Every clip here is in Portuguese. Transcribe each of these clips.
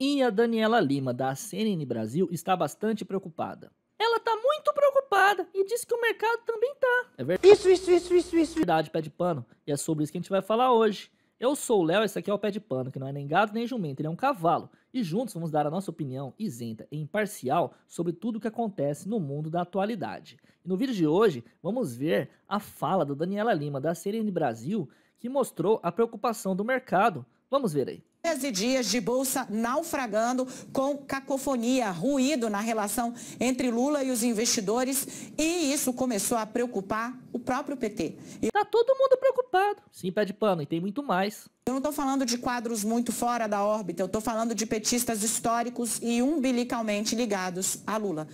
E a Daniela Lima, da CNN Brasil, está bastante preocupada. Ela está muito preocupada e diz que o mercado também tá. É verdade. Isso, isso, isso, isso, isso. Verdade, pé de pano. E é sobre isso que a gente vai falar hoje. Eu sou o Léo, esse aqui é o Pé de Pano, que não é nem gado nem jumento, ele é um cavalo. E juntos vamos dar a nossa opinião isenta e imparcial sobre tudo o que acontece no mundo da atualidade. E no vídeo de hoje, vamos ver a fala da Daniela Lima, da CNN Brasil, que mostrou a preocupação do mercado. Vamos ver aí. 13 dias de bolsa naufragando com cacofonia, ruído na relação entre Lula e os investidores e isso começou a preocupar o próprio PT. E... Tá todo mundo preocupado, sim, pé de pano, e tem muito mais não estou falando de quadros muito fora da órbita, eu estou falando de petistas históricos e umbilicalmente ligados a Lula.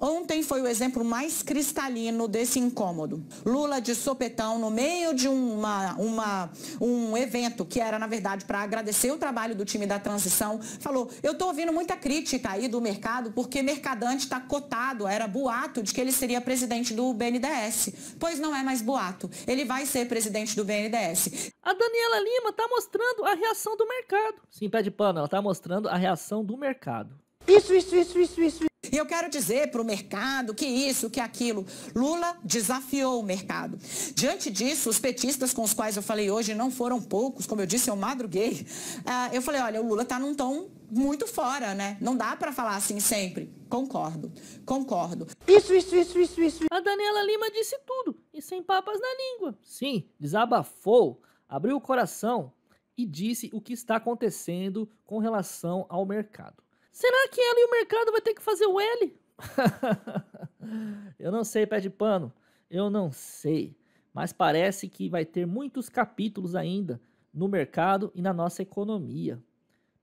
Ontem foi o exemplo mais cristalino desse incômodo. Lula de sopetão, no meio de uma, uma, um evento que era, na verdade, para agradecer o trabalho do time da transição, falou, eu estou ouvindo muita crítica aí do mercado, porque Mercadante está cotado, era boato de que ele seria presidente do BNDES. Pois não é mais boato, ele vai ser presidente do BNDES. A Daniela Lima está mostrando a reação do mercado. Sim, pé de pano, ela está mostrando a reação do mercado. Isso, isso, isso, isso, isso. E eu quero dizer para o mercado que isso, que aquilo. Lula desafiou o mercado. Diante disso, os petistas com os quais eu falei hoje não foram poucos, como eu disse, eu madruguei. Ah, eu falei, olha, o Lula está num tom muito fora, né? Não dá para falar assim sempre. Concordo, concordo. Isso, isso, isso, isso, isso. A Daniela Lima disse tudo e sem papas na língua. Sim, desabafou abriu o coração e disse o que está acontecendo com relação ao mercado. Será que ela e o mercado vai ter que fazer o L? eu não sei, pé de pano. Eu não sei. Mas parece que vai ter muitos capítulos ainda no mercado e na nossa economia.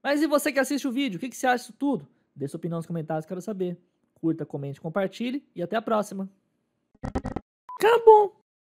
Mas e você que assiste o vídeo, o que, que você acha disso tudo? Deixe sua opinião nos comentários, quero saber. Curta, comente, compartilhe e até a próxima. Acabou!